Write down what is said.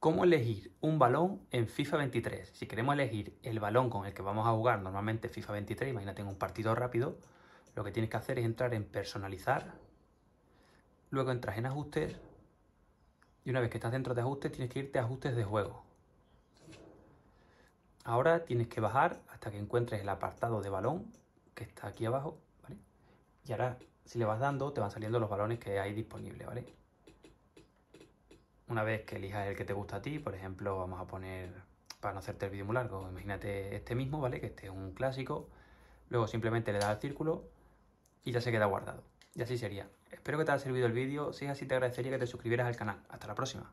¿Cómo elegir un balón en FIFA 23? Si queremos elegir el balón con el que vamos a jugar normalmente FIFA 23, imagínate tengo un partido rápido, lo que tienes que hacer es entrar en personalizar, luego entras en ajustes y una vez que estás dentro de ajustes tienes que irte a ajustes de juego. Ahora tienes que bajar hasta que encuentres el apartado de balón que está aquí abajo, Y ahora si le vas dando te van saliendo los balones que hay disponibles, ¿vale? Una vez que elijas el que te gusta a ti, por ejemplo, vamos a poner, para no hacerte el vídeo muy largo, imagínate este mismo, ¿vale? Que este es un clásico. Luego simplemente le das al círculo y ya se queda guardado. Y así sería. Espero que te haya servido el vídeo. Si es así, te agradecería que te suscribieras al canal. Hasta la próxima.